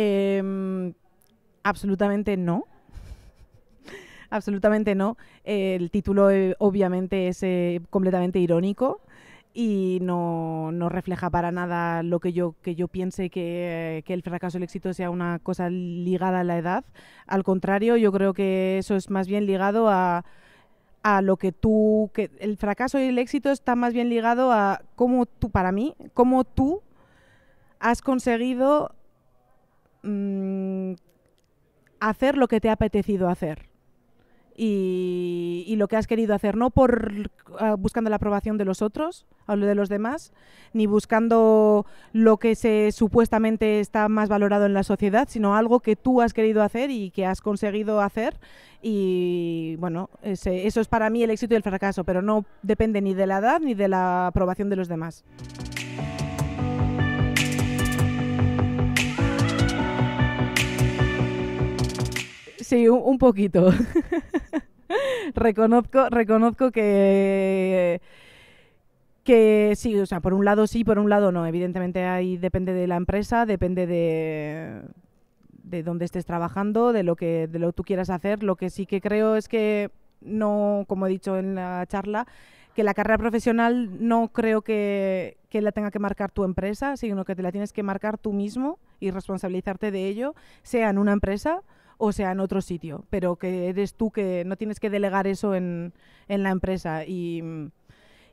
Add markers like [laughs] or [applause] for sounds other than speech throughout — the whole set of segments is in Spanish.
Em, absolutamente no. absolutamente no. el título eh, obviamente es eh, completamente irónico y no, refleja para nada lo que yo, que yo piense eh, que, el fracaso y el éxito sea una cosa ligada a la edad. Al contrario, yo creo que eso es más bien ligado a, a lo que tú, que el fracaso y el éxito está más bien ligado a cómo tú, para mí, cómo tú has conseguido hacer lo que te ha apetecido hacer. Y, lo que has querido hacer, no por ah, buscando la aprobación de los otros o de los demás, ni buscando lo que se supuestamente está más valorado en la sociedad, sino algo que tú has querido hacer y que has conseguido hacer. Y bueno, eso es para mí el éxito y el fracaso, pero no depende ni de la edad ni de la aprobación de los demás. Sí, un, poquito. [laughs] reconozco, reconozco que que sí, o sea, por un lado sí, por un lado no. Evidentemente ahí depende de la empresa, depende de de dónde estés trabajando, de lo que de lo tú quieras hacer. Lo que sí que creo es que no, como he dicho en la charla, que la carrera profesional no creo que, que, la tenga que marcar tu empresa, sino que te la tienes que marcar tú mismo y responsabilizarte de ello, sea en una empresa o sea en otro sitio, pero que eres tú que no tienes que delegar eso en, la empresa. Y,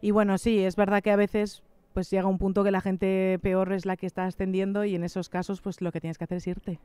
y bueno, sí, es verdad que a veces pues llega un punto que la gente peor es la que está ascendiendo y en esos casos pues lo que tienes que hacer es irte.